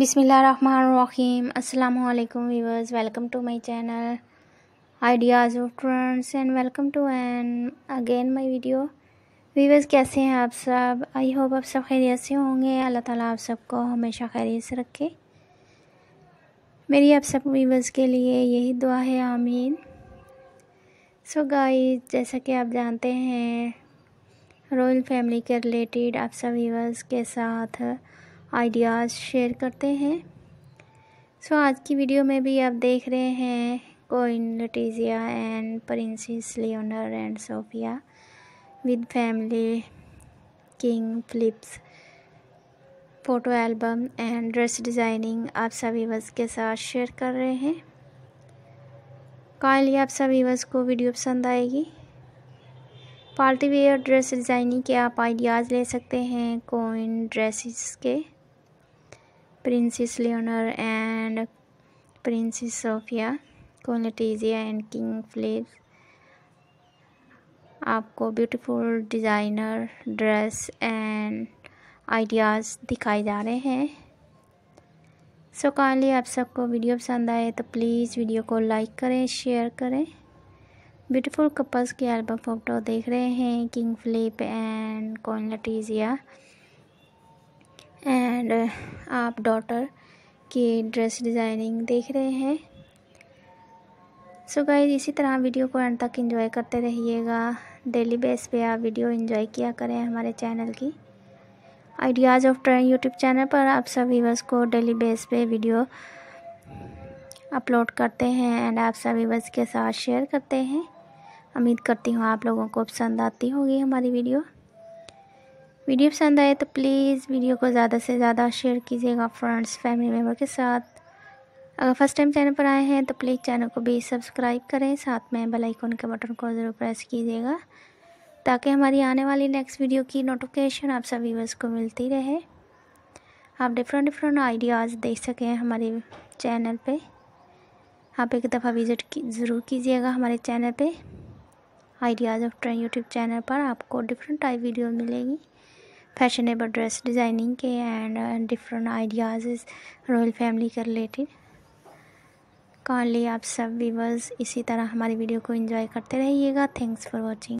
बिसमीम अल्लाम viewers welcome to my channel ideas of trends and welcome to and again my video viewers कैसे हैं आप सब आई होप आप सब खैरियत से होंगे अल्लाह ताला आप सबको हमेशा खैरियत से रखे मेरी आप सब वीवर्स के लिए यही दुआ है आमीन सो so गाइस जैसा कि आप जानते हैं रॉयल फैमिली के रिलेटेड आप सब वीवर्स के साथ आइडियाज़ शेयर करते हैं सो so, आज की वीडियो में भी आप देख रहे हैं queen Letizia and princess Leonor and Sofia with family king Philips photo album and dress designing आप सभी वर्स के साथ शेयर कर रहे हैं कॉल आप सभी वर्स को वीडियो पसंद आएगी पार्टी वेयर ड्रेस डिज़ाइनिंग के आप आइडियाज़ ले सकते हैं कोइन ड्रेसेस के princess Leonor and princess Sofia Queen Letizia and king Philip आपको beautiful designer dress and ideas दिखाए जा रहे हैं सो so, काली आप सबको वीडियो पसंद आए तो प्लीज़ वीडियो को लाइक करें शेयर करें ब्यूटीफुल कपल्स के एल्बम फ़ोटो देख रहे हैं king Philip and queen Letizia and आप डॉटर की ड्रेस डिज़ाइनिंग देख रहे हैं सो so गाइज इसी तरह वीडियो को एंड तक एंजॉय करते रहिएगा डेली बेस पे आप वीडियो एंजॉय किया करें हमारे चैनल की ideas of trend YouTube channel पर आप सब व्यूवर्स को डेली बेस पे वीडियो अपलोड करते हैं एंड आप सब व्यूवर्स के साथ शेयर करते हैं उम्मीद करती हूँ आप लोगों को पसंद आती होगी हमारी वीडियो वीडियो पसंद आए तो प्लीज़ वीडियो को ज़्यादा से ज़्यादा शेयर कीजिएगा फ्रेंड्स फैमिली मेम्बर के साथ अगर फर्स्ट टाइम चैनल पर आए हैं तो प्लीज़ चैनल को भी सब्सक्राइब करें साथ में बेल आइकन के बटन को ज़रूर प्रेस कीजिएगा ताकि हमारी आने वाली नेक्स्ट वीडियो की नोटिफिकेशन आप सभी व्यूवर्स को मिलती रहे आप डिफरेंट डिफरेंट आइडियाज़ देख सकें हमारे चैनल पे आप एक दफ़ा विज़िट की ज़रूर कीजिएगा हमारे चैनल पे ideas of trend YouTube channel पर आपको डिफरेंट टाइप वीडियो मिलेगी फैशनेबल ड्रेस डिज़ाइनिंग के and different ideas royal family के रिलेटेड काइंडली आप सब व्यूवर्स इसी तरह हमारी वीडियो को एंजॉय करते रहिएगा थैंक्स फॉर वॉचिंग